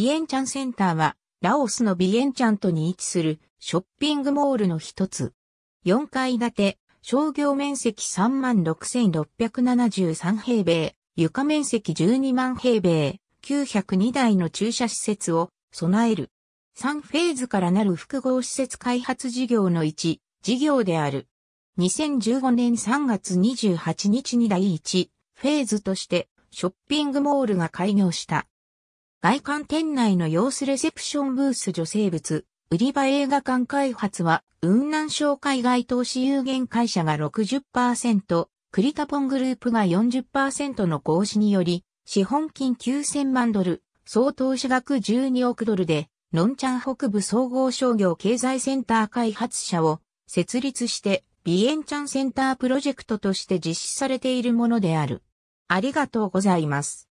ビエンチャンセンターは、ラオスのビエンチャントに位置するショッピングモールの一つ。4階建て、商業面積36,673平米、床面積12万平米、902台の駐車施設を備える。3フェーズからなる複合施設開発事業の1、事業である。2015年3月28日に第1フェーズとしてショッピングモールが開業した。外観店内の様子レセプションブース女性物、売り場映画館開発は、雲南省海外投資有限会社が60%、クリタポングループが40%の合資により、資本金9000万ドル、総投資額12億ドルで、ノンチャン北部総合商業経済センター開発者を設立して、ビエンチャンセンタープロジェクトとして実施されているものである。ありがとうございます。